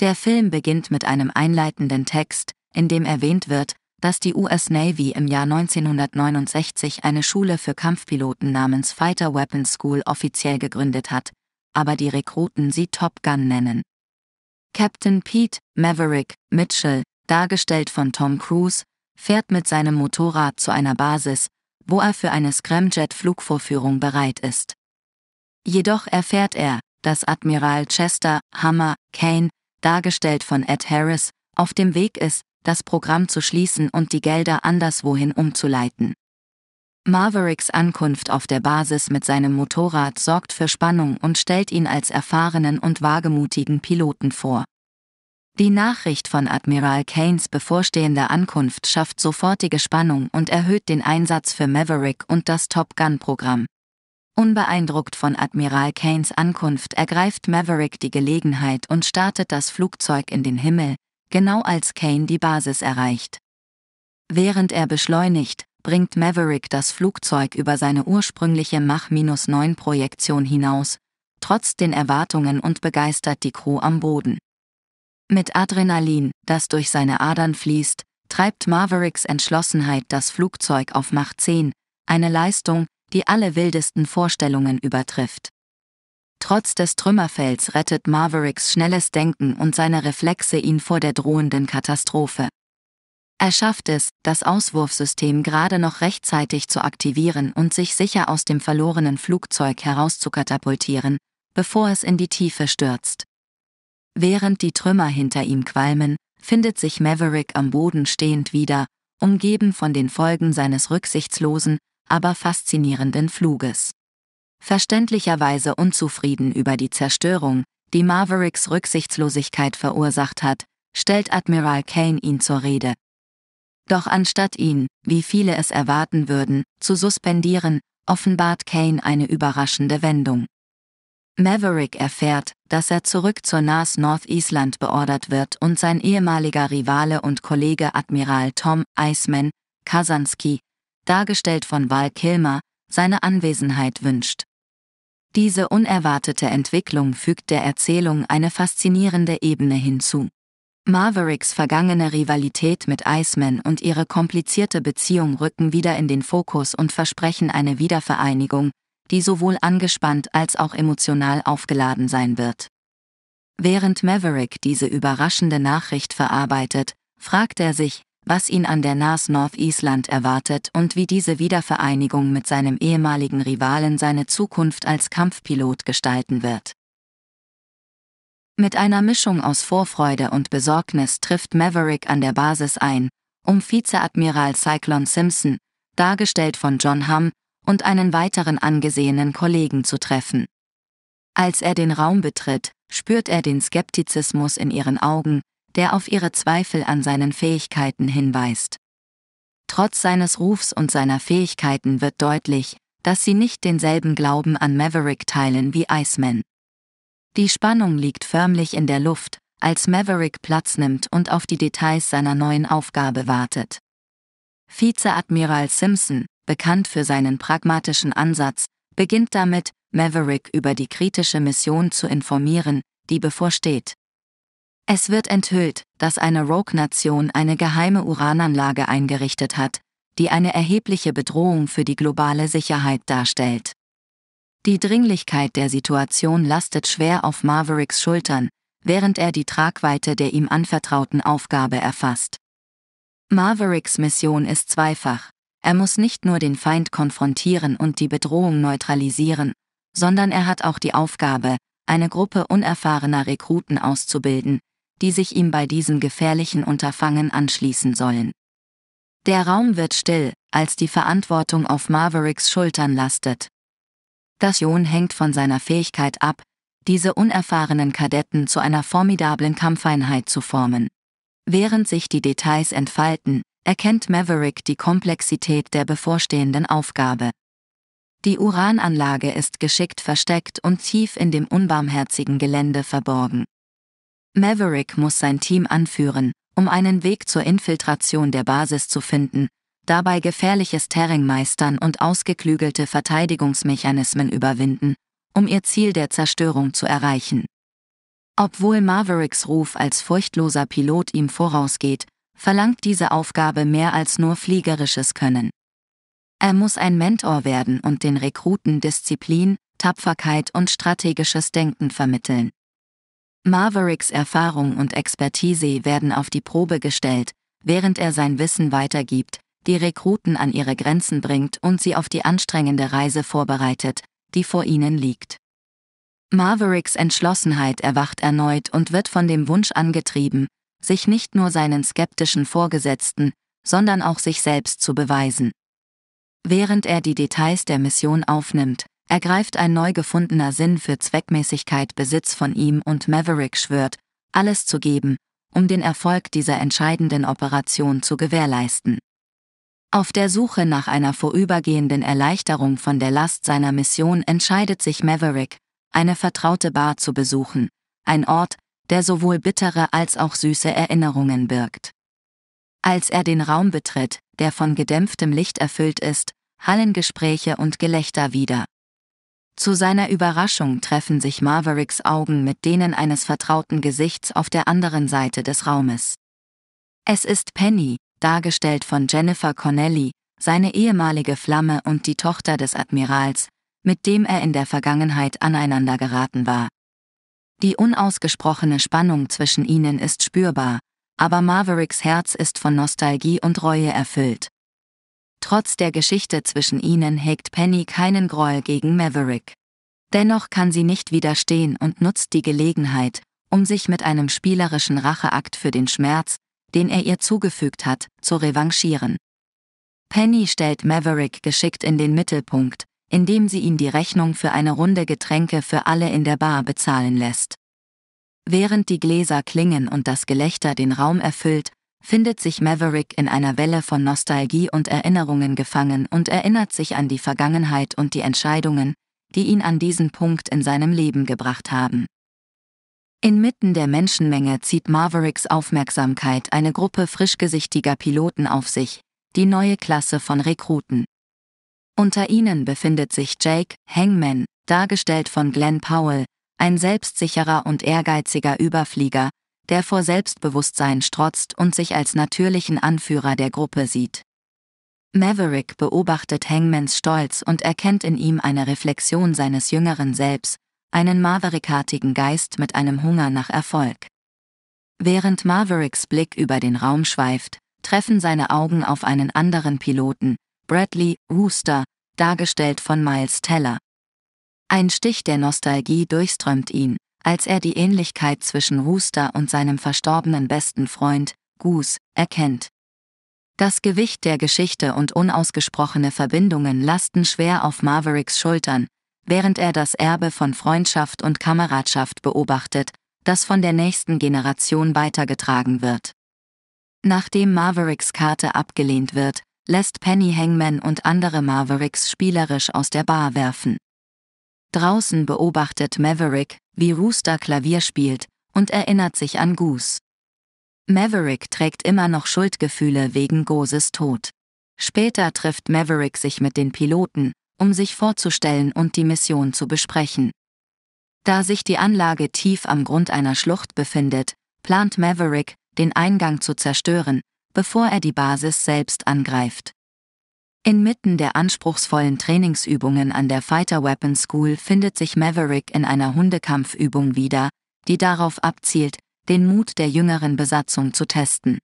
Der Film beginnt mit einem einleitenden Text, in dem erwähnt wird, dass die US Navy im Jahr 1969 eine Schule für Kampfpiloten namens Fighter Weapons School offiziell gegründet hat, aber die Rekruten sie Top Gun nennen. Captain Pete, Maverick, Mitchell, dargestellt von Tom Cruise, fährt mit seinem Motorrad zu einer Basis, wo er für eine Scramjet-Flugvorführung bereit ist. Jedoch erfährt er, dass Admiral Chester, Hammer, Kane dargestellt von Ed Harris, auf dem Weg ist, das Programm zu schließen und die Gelder anderswohin umzuleiten. Mavericks Ankunft auf der Basis mit seinem Motorrad sorgt für Spannung und stellt ihn als erfahrenen und wagemutigen Piloten vor. Die Nachricht von Admiral Kanes bevorstehender Ankunft schafft sofortige Spannung und erhöht den Einsatz für Maverick und das Top Gun-Programm. Unbeeindruckt von Admiral Kanes Ankunft ergreift Maverick die Gelegenheit und startet das Flugzeug in den Himmel, genau als Kane die Basis erreicht. Während er beschleunigt, bringt Maverick das Flugzeug über seine ursprüngliche Mach-9-Projektion hinaus, trotz den Erwartungen und begeistert die Crew am Boden. Mit Adrenalin, das durch seine Adern fließt, treibt Mavericks Entschlossenheit das Flugzeug auf Mach 10, eine Leistung, die alle wildesten Vorstellungen übertrifft. Trotz des Trümmerfells rettet Mavericks schnelles Denken und seine Reflexe ihn vor der drohenden Katastrophe. Er schafft es, das Auswurfsystem gerade noch rechtzeitig zu aktivieren und sich sicher aus dem verlorenen Flugzeug herauszukatapultieren, bevor es in die Tiefe stürzt. Während die Trümmer hinter ihm qualmen, findet sich Maverick am Boden stehend wieder, umgeben von den Folgen seines rücksichtslosen, aber faszinierenden Fluges. Verständlicherweise unzufrieden über die Zerstörung, die Mavericks Rücksichtslosigkeit verursacht hat, stellt Admiral Kane ihn zur Rede. Doch anstatt ihn, wie viele es erwarten würden, zu suspendieren, offenbart Kane eine überraschende Wendung. Maverick erfährt, dass er zurück zur NAS North Island beordert wird und sein ehemaliger Rivale und Kollege Admiral Tom Iceman Kazansky dargestellt von Val Kilmer, seine Anwesenheit wünscht. Diese unerwartete Entwicklung fügt der Erzählung eine faszinierende Ebene hinzu. Mavericks vergangene Rivalität mit Iceman und ihre komplizierte Beziehung rücken wieder in den Fokus und versprechen eine Wiedervereinigung, die sowohl angespannt als auch emotional aufgeladen sein wird. Während Maverick diese überraschende Nachricht verarbeitet, fragt er sich, was ihn an der NAS North Island erwartet und wie diese Wiedervereinigung mit seinem ehemaligen Rivalen seine Zukunft als Kampfpilot gestalten wird. Mit einer Mischung aus Vorfreude und Besorgnis trifft Maverick an der Basis ein, um Vizeadmiral Cyclone Simpson, dargestellt von John Hamm, und einen weiteren angesehenen Kollegen zu treffen. Als er den Raum betritt, spürt er den Skeptizismus in ihren Augen, der auf ihre Zweifel an seinen Fähigkeiten hinweist. Trotz seines Rufs und seiner Fähigkeiten wird deutlich, dass sie nicht denselben Glauben an Maverick teilen wie Iceman. Die Spannung liegt förmlich in der Luft, als Maverick Platz nimmt und auf die Details seiner neuen Aufgabe wartet. Vizeadmiral Simpson, bekannt für seinen pragmatischen Ansatz, beginnt damit, Maverick über die kritische Mission zu informieren, die bevorsteht. Es wird enthüllt, dass eine Rogue-Nation eine geheime Urananlage eingerichtet hat, die eine erhebliche Bedrohung für die globale Sicherheit darstellt. Die Dringlichkeit der Situation lastet schwer auf Mavericks Schultern, während er die Tragweite der ihm anvertrauten Aufgabe erfasst. Mavericks Mission ist zweifach. Er muss nicht nur den Feind konfrontieren und die Bedrohung neutralisieren, sondern er hat auch die Aufgabe, eine Gruppe unerfahrener Rekruten auszubilden, die sich ihm bei diesem gefährlichen Unterfangen anschließen sollen. Der Raum wird still, als die Verantwortung auf Mavericks Schultern lastet. Das Ion hängt von seiner Fähigkeit ab, diese unerfahrenen Kadetten zu einer formidablen Kampfeinheit zu formen. Während sich die Details entfalten, erkennt Maverick die Komplexität der bevorstehenden Aufgabe. Die Urananlage ist geschickt versteckt und tief in dem unbarmherzigen Gelände verborgen. Maverick muss sein Team anführen, um einen Weg zur Infiltration der Basis zu finden, dabei gefährliches Terring meistern und ausgeklügelte Verteidigungsmechanismen überwinden, um ihr Ziel der Zerstörung zu erreichen. Obwohl Mavericks Ruf als furchtloser Pilot ihm vorausgeht, verlangt diese Aufgabe mehr als nur fliegerisches Können. Er muss ein Mentor werden und den Rekruten Disziplin, Tapferkeit und strategisches Denken vermitteln. Mavericks Erfahrung und Expertise werden auf die Probe gestellt, während er sein Wissen weitergibt, die Rekruten an ihre Grenzen bringt und sie auf die anstrengende Reise vorbereitet, die vor ihnen liegt. Mavericks Entschlossenheit erwacht erneut und wird von dem Wunsch angetrieben, sich nicht nur seinen skeptischen Vorgesetzten, sondern auch sich selbst zu beweisen. Während er die Details der Mission aufnimmt, ergreift ein neu gefundener Sinn für Zweckmäßigkeit Besitz von ihm und Maverick schwört, alles zu geben, um den Erfolg dieser entscheidenden Operation zu gewährleisten. Auf der Suche nach einer vorübergehenden Erleichterung von der Last seiner Mission entscheidet sich Maverick, eine vertraute Bar zu besuchen, ein Ort, der sowohl bittere als auch süße Erinnerungen birgt. Als er den Raum betritt, der von gedämpftem Licht erfüllt ist, hallen Gespräche und Gelächter wieder, zu seiner Überraschung treffen sich Mavericks Augen mit denen eines vertrauten Gesichts auf der anderen Seite des Raumes. Es ist Penny, dargestellt von Jennifer Connelly, seine ehemalige Flamme und die Tochter des Admirals, mit dem er in der Vergangenheit aneinander geraten war. Die unausgesprochene Spannung zwischen ihnen ist spürbar, aber Mavericks Herz ist von Nostalgie und Reue erfüllt. Trotz der Geschichte zwischen ihnen hegt Penny keinen Groll gegen Maverick. Dennoch kann sie nicht widerstehen und nutzt die Gelegenheit, um sich mit einem spielerischen Racheakt für den Schmerz, den er ihr zugefügt hat, zu revanchieren. Penny stellt Maverick geschickt in den Mittelpunkt, indem sie ihm die Rechnung für eine Runde Getränke für alle in der Bar bezahlen lässt. Während die Gläser klingen und das Gelächter den Raum erfüllt, findet sich Maverick in einer Welle von Nostalgie und Erinnerungen gefangen und erinnert sich an die Vergangenheit und die Entscheidungen, die ihn an diesen Punkt in seinem Leben gebracht haben. Inmitten der Menschenmenge zieht Mavericks Aufmerksamkeit eine Gruppe frischgesichtiger Piloten auf sich, die neue Klasse von Rekruten. Unter ihnen befindet sich Jake Hangman, dargestellt von Glenn Powell, ein selbstsicherer und ehrgeiziger Überflieger, der vor Selbstbewusstsein strotzt und sich als natürlichen Anführer der Gruppe sieht. Maverick beobachtet Hangmans Stolz und erkennt in ihm eine Reflexion seines jüngeren Selbst, einen maverickartigen Geist mit einem Hunger nach Erfolg. Während Mavericks Blick über den Raum schweift, treffen seine Augen auf einen anderen Piloten, Bradley Wooster, dargestellt von Miles Teller. Ein Stich der Nostalgie durchströmt ihn, als er die Ähnlichkeit zwischen Rooster und seinem verstorbenen besten Freund, Goose, erkennt. Das Gewicht der Geschichte und unausgesprochene Verbindungen lasten schwer auf Mavericks Schultern, während er das Erbe von Freundschaft und Kameradschaft beobachtet, das von der nächsten Generation weitergetragen wird. Nachdem Mavericks Karte abgelehnt wird, lässt Penny Hangman und andere Mavericks spielerisch aus der Bar werfen. Draußen beobachtet Maverick, wie Rooster Klavier spielt, und erinnert sich an Goose. Maverick trägt immer noch Schuldgefühle wegen Gooses Tod. Später trifft Maverick sich mit den Piloten, um sich vorzustellen und die Mission zu besprechen. Da sich die Anlage tief am Grund einer Schlucht befindet, plant Maverick, den Eingang zu zerstören, bevor er die Basis selbst angreift. Inmitten der anspruchsvollen Trainingsübungen an der Fighter Weapon School findet sich Maverick in einer Hundekampfübung wieder, die darauf abzielt, den Mut der jüngeren Besatzung zu testen.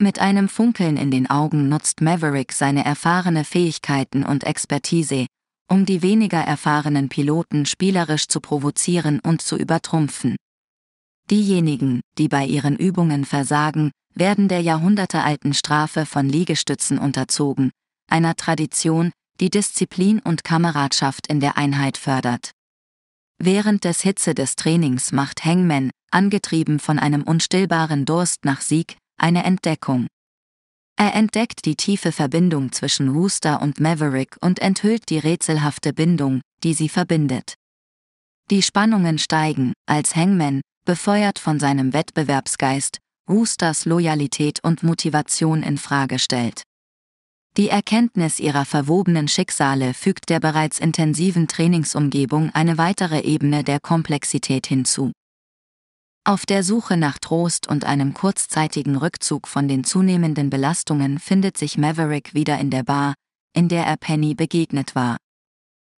Mit einem Funkeln in den Augen nutzt Maverick seine erfahrene Fähigkeiten und Expertise, um die weniger erfahrenen Piloten spielerisch zu provozieren und zu übertrumpfen. Diejenigen, die bei ihren Übungen versagen, werden der jahrhundertealten Strafe von Liegestützen unterzogen, einer Tradition, die Disziplin und Kameradschaft in der Einheit fördert. Während des Hitze des Trainings macht Hangman, angetrieben von einem unstillbaren Durst nach Sieg, eine Entdeckung. Er entdeckt die tiefe Verbindung zwischen Wooster und Maverick und enthüllt die rätselhafte Bindung, die sie verbindet. Die Spannungen steigen, als Hangman, befeuert von seinem Wettbewerbsgeist, Woosters Loyalität und Motivation in Frage stellt. Die Erkenntnis ihrer verwobenen Schicksale fügt der bereits intensiven Trainingsumgebung eine weitere Ebene der Komplexität hinzu. Auf der Suche nach Trost und einem kurzzeitigen Rückzug von den zunehmenden Belastungen findet sich Maverick wieder in der Bar, in der er Penny begegnet war.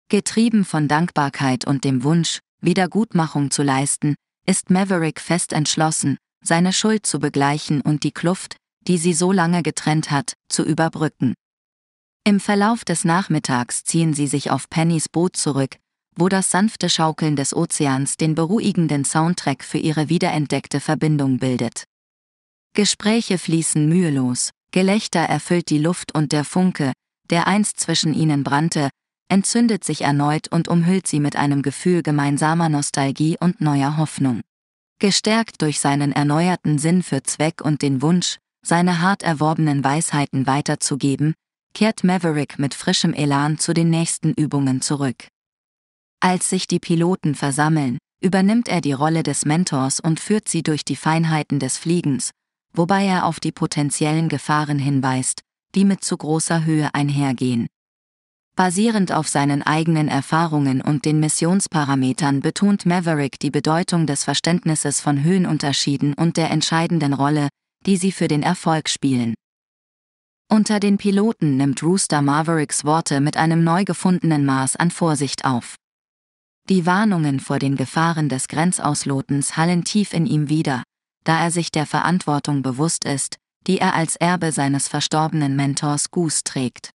Getrieben von Dankbarkeit und dem Wunsch, Wiedergutmachung zu leisten, ist Maverick fest entschlossen, seine Schuld zu begleichen und die Kluft, die sie so lange getrennt hat, zu überbrücken. Im Verlauf des Nachmittags ziehen sie sich auf Pennys Boot zurück, wo das sanfte Schaukeln des Ozeans den beruhigenden Soundtrack für ihre wiederentdeckte Verbindung bildet. Gespräche fließen mühelos, Gelächter erfüllt die Luft und der Funke, der einst zwischen ihnen brannte, entzündet sich erneut und umhüllt sie mit einem Gefühl gemeinsamer Nostalgie und neuer Hoffnung. Gestärkt durch seinen erneuerten Sinn für Zweck und den Wunsch, seine hart erworbenen Weisheiten weiterzugeben, kehrt Maverick mit frischem Elan zu den nächsten Übungen zurück. Als sich die Piloten versammeln, übernimmt er die Rolle des Mentors und führt sie durch die Feinheiten des Fliegens, wobei er auf die potenziellen Gefahren hinweist, die mit zu großer Höhe einhergehen. Basierend auf seinen eigenen Erfahrungen und den Missionsparametern betont Maverick die Bedeutung des Verständnisses von Höhenunterschieden und der entscheidenden Rolle, die sie für den Erfolg spielen. Unter den Piloten nimmt Rooster Mavericks Worte mit einem neu gefundenen Maß an Vorsicht auf. Die Warnungen vor den Gefahren des Grenzauslotens hallen tief in ihm wieder, da er sich der Verantwortung bewusst ist, die er als Erbe seines verstorbenen Mentors Goose trägt.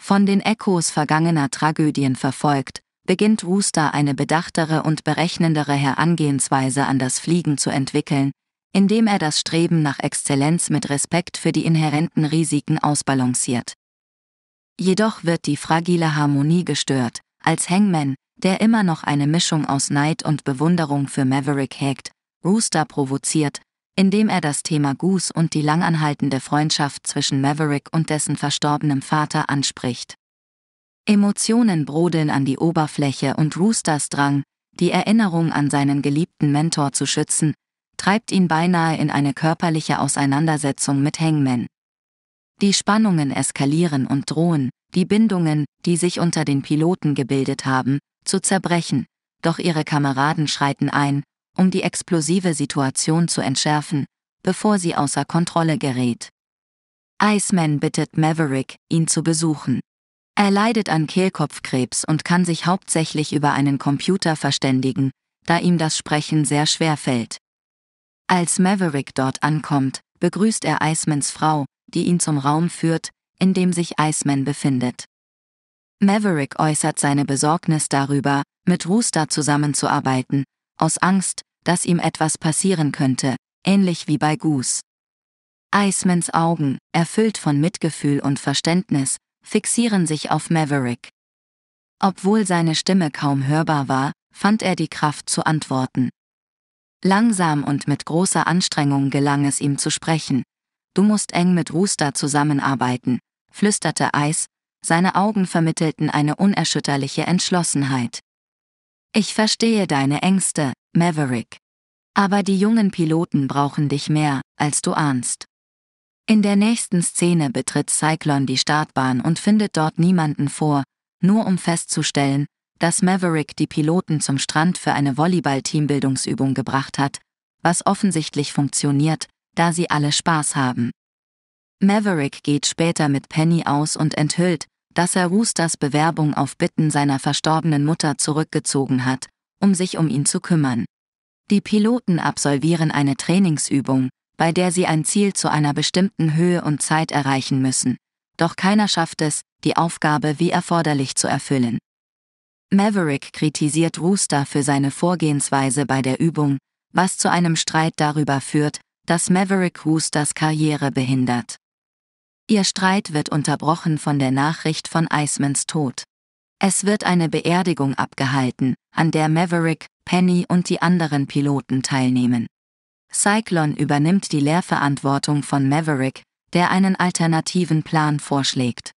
Von den Echos vergangener Tragödien verfolgt, beginnt Rooster eine bedachtere und berechnendere Herangehensweise an das Fliegen zu entwickeln, indem er das Streben nach Exzellenz mit Respekt für die inhärenten Risiken ausbalanciert. Jedoch wird die fragile Harmonie gestört, als Hangman, der immer noch eine Mischung aus Neid und Bewunderung für Maverick hegt, Rooster provoziert, indem er das Thema Goose und die langanhaltende Freundschaft zwischen Maverick und dessen verstorbenem Vater anspricht. Emotionen brodeln an die Oberfläche und Roosters Drang, die Erinnerung an seinen geliebten Mentor zu schützen, treibt ihn beinahe in eine körperliche Auseinandersetzung mit Hangman. Die Spannungen eskalieren und drohen, die Bindungen, die sich unter den Piloten gebildet haben, zu zerbrechen, doch ihre Kameraden schreiten ein, um die explosive Situation zu entschärfen, bevor sie außer Kontrolle gerät. Iceman bittet Maverick, ihn zu besuchen. Er leidet an Kehlkopfkrebs und kann sich hauptsächlich über einen Computer verständigen, da ihm das Sprechen sehr schwer fällt. Als Maverick dort ankommt, begrüßt er Icemans Frau, die ihn zum Raum führt, in dem sich Iceman befindet. Maverick äußert seine Besorgnis darüber, mit Rooster zusammenzuarbeiten, aus Angst, dass ihm etwas passieren könnte, ähnlich wie bei Goose. Icemans Augen, erfüllt von Mitgefühl und Verständnis, fixieren sich auf Maverick. Obwohl seine Stimme kaum hörbar war, fand er die Kraft zu antworten. Langsam und mit großer Anstrengung gelang es ihm zu sprechen. Du musst eng mit Rooster zusammenarbeiten, flüsterte Eis, seine Augen vermittelten eine unerschütterliche Entschlossenheit. Ich verstehe deine Ängste, Maverick. Aber die jungen Piloten brauchen dich mehr, als du ahnst. In der nächsten Szene betritt Cyclone die Startbahn und findet dort niemanden vor, nur um festzustellen, dass Maverick die Piloten zum Strand für eine Volleyball-Teambildungsübung gebracht hat, was offensichtlich funktioniert, da sie alle Spaß haben. Maverick geht später mit Penny aus und enthüllt, dass er Roosters Bewerbung auf Bitten seiner verstorbenen Mutter zurückgezogen hat, um sich um ihn zu kümmern. Die Piloten absolvieren eine Trainingsübung, bei der sie ein Ziel zu einer bestimmten Höhe und Zeit erreichen müssen, doch keiner schafft es, die Aufgabe wie erforderlich zu erfüllen. Maverick kritisiert Rooster für seine Vorgehensweise bei der Übung, was zu einem Streit darüber führt, dass Maverick Roosters Karriere behindert. Ihr Streit wird unterbrochen von der Nachricht von Icemans Tod. Es wird eine Beerdigung abgehalten, an der Maverick, Penny und die anderen Piloten teilnehmen. Cyclone übernimmt die Lehrverantwortung von Maverick, der einen alternativen Plan vorschlägt.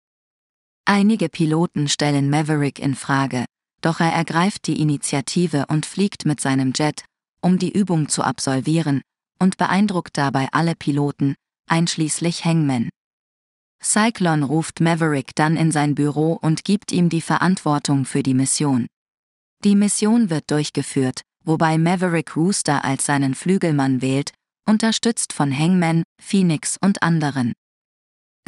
Einige Piloten stellen Maverick in Frage, doch er ergreift die Initiative und fliegt mit seinem Jet, um die Übung zu absolvieren, und beeindruckt dabei alle Piloten, einschließlich Hangman. Cyclone ruft Maverick dann in sein Büro und gibt ihm die Verantwortung für die Mission. Die Mission wird durchgeführt, wobei Maverick Rooster als seinen Flügelmann wählt, unterstützt von Hangman, Phoenix und anderen.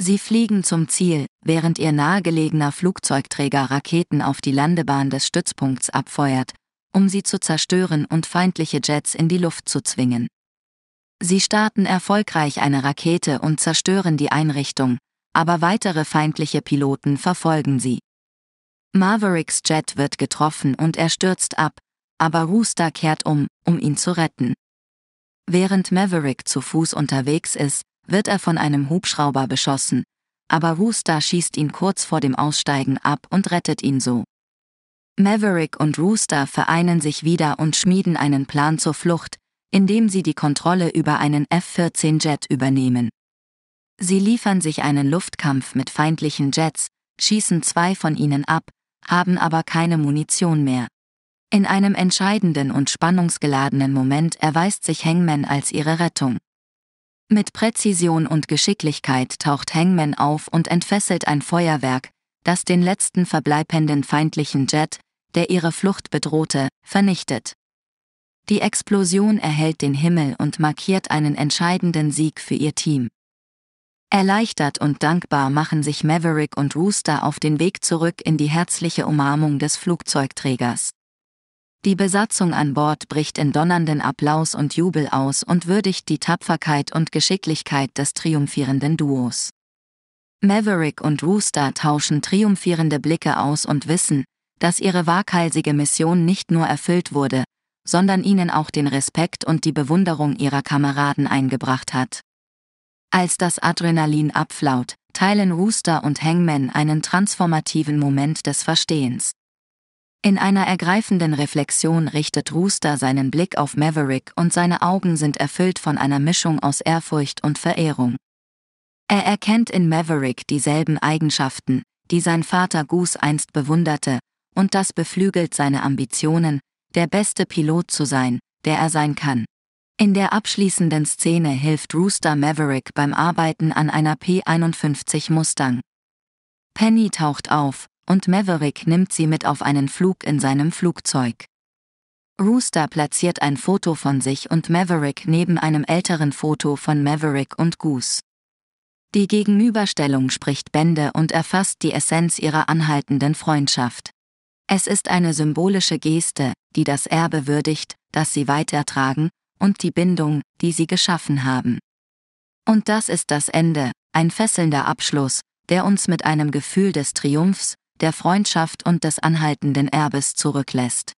Sie fliegen zum Ziel, während ihr nahegelegener Flugzeugträger Raketen auf die Landebahn des Stützpunkts abfeuert, um sie zu zerstören und feindliche Jets in die Luft zu zwingen. Sie starten erfolgreich eine Rakete und zerstören die Einrichtung, aber weitere feindliche Piloten verfolgen sie. Mavericks Jet wird getroffen und er stürzt ab, aber Rooster kehrt um, um ihn zu retten. Während Maverick zu Fuß unterwegs ist, wird er von einem Hubschrauber beschossen, aber Rooster schießt ihn kurz vor dem Aussteigen ab und rettet ihn so. Maverick und Rooster vereinen sich wieder und schmieden einen Plan zur Flucht, indem sie die Kontrolle über einen F-14-Jet übernehmen. Sie liefern sich einen Luftkampf mit feindlichen Jets, schießen zwei von ihnen ab, haben aber keine Munition mehr. In einem entscheidenden und spannungsgeladenen Moment erweist sich Hangman als ihre Rettung. Mit Präzision und Geschicklichkeit taucht Hangman auf und entfesselt ein Feuerwerk, das den letzten verbleibenden feindlichen Jet, der ihre Flucht bedrohte, vernichtet. Die Explosion erhält den Himmel und markiert einen entscheidenden Sieg für ihr Team. Erleichtert und dankbar machen sich Maverick und Rooster auf den Weg zurück in die herzliche Umarmung des Flugzeugträgers. Die Besatzung an Bord bricht in donnernden Applaus und Jubel aus und würdigt die Tapferkeit und Geschicklichkeit des triumphierenden Duos. Maverick und Rooster tauschen triumphierende Blicke aus und wissen, dass ihre waghalsige Mission nicht nur erfüllt wurde, sondern ihnen auch den Respekt und die Bewunderung ihrer Kameraden eingebracht hat. Als das Adrenalin abflaut, teilen Rooster und Hangman einen transformativen Moment des Verstehens. In einer ergreifenden Reflexion richtet Rooster seinen Blick auf Maverick und seine Augen sind erfüllt von einer Mischung aus Ehrfurcht und Verehrung. Er erkennt in Maverick dieselben Eigenschaften, die sein Vater Goose einst bewunderte, und das beflügelt seine Ambitionen, der beste Pilot zu sein, der er sein kann. In der abschließenden Szene hilft Rooster Maverick beim Arbeiten an einer P-51 Mustang. Penny taucht auf, und Maverick nimmt sie mit auf einen Flug in seinem Flugzeug. Rooster platziert ein Foto von sich und Maverick neben einem älteren Foto von Maverick und Goose. Die Gegenüberstellung spricht Bände und erfasst die Essenz ihrer anhaltenden Freundschaft. Es ist eine symbolische Geste, die das Erbe würdigt, das sie weitertragen, und die Bindung, die sie geschaffen haben. Und das ist das Ende, ein fesselnder Abschluss, der uns mit einem Gefühl des Triumphs, der Freundschaft und des anhaltenden Erbes zurücklässt.